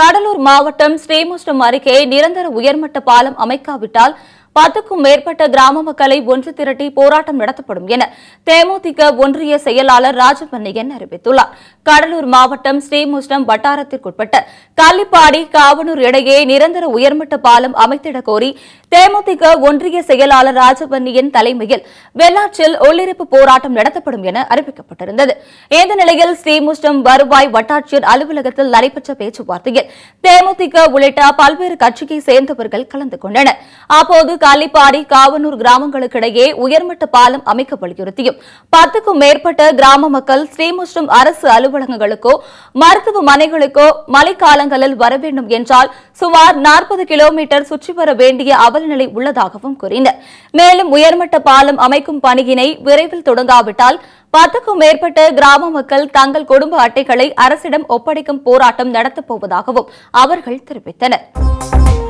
கடலூர் மாவட்டம் ஸ்ரீமுஷ்டம் அருகே நிரந்தர உயர்மட்ட பாலம் அமைக்காவிட்டால் பத்துக்கும் மேற்பட்ட கிராம மக்களை ஒன்று திரட்டி போராட்டம் நடத்தப்படும் என தேமுதிக ஒன்றிய செயலாளர் ராஜபண்ணியன் அறிவித்துள்ளார் கடலூர் மாவட்டம் ஸ்ரீமுஷ்டம் வட்டாரத்திற்குட்பட்ட கள்ளிப்பாடி காவனூர் இடையே நிரந்தர உயர்மட்ட பாலம் அமைத்திடக் கோரி தேமுதிக ஒன்றிய செயலாளர் ராஜபண்ணியன் தலைமையில் வெள்ளாற்றில் உள்ளிருப்பு போராட்டம் நடத்தப்படும் என அறிவிக்கப்பட்டிருந்தது இந்த நிலையில் ஸ்ரீமுஷ்டம் வருவாய் வட்டாட்சியர் அலுவலகத்தில் நடைபெற்ற பேச்சுவார்த்தையில் தேமுதிக உள்ளிட்ட பல்வேறு கட்சியைச் சேர்ந்தவர்கள் கலந்து கொண்டனர் அப்போது திருப்பூர் காலிப்பாடி காவனூர் கிராமங்களுக்கிடையே உயர்மட்ட பாலம் அமைக்க வலியுறுத்தியும் பத்துக்கும் மேற்பட்ட கிராம மக்கள் ஸ்ரீ மற்றும் அரசு அலுவலகங்களுக்கோ மருத்துவமனைகளுக்கோ மழைக்காலங்களில் வர வேண்டும் என்றால் சுமார் நாற்பது கிலோமீட்டர் சுற்றி வர வேண்டிய அவலநிலை உள்ளதாகவும் கூறினர் மேலும் உயர்மட்ட பாலம் அமைக்கும் பணியினை விரைவில் தொடங்காவிட்டால் பத்துக்கும் மேற்பட்ட கிராம மக்கள் தங்கள் குடும்ப அட்டைகளை அரசிடம் ஒப்படைக்கும் போராட்டம் நடத்தப்போவதாகவும் அவர்கள் தெரிவித்தனர்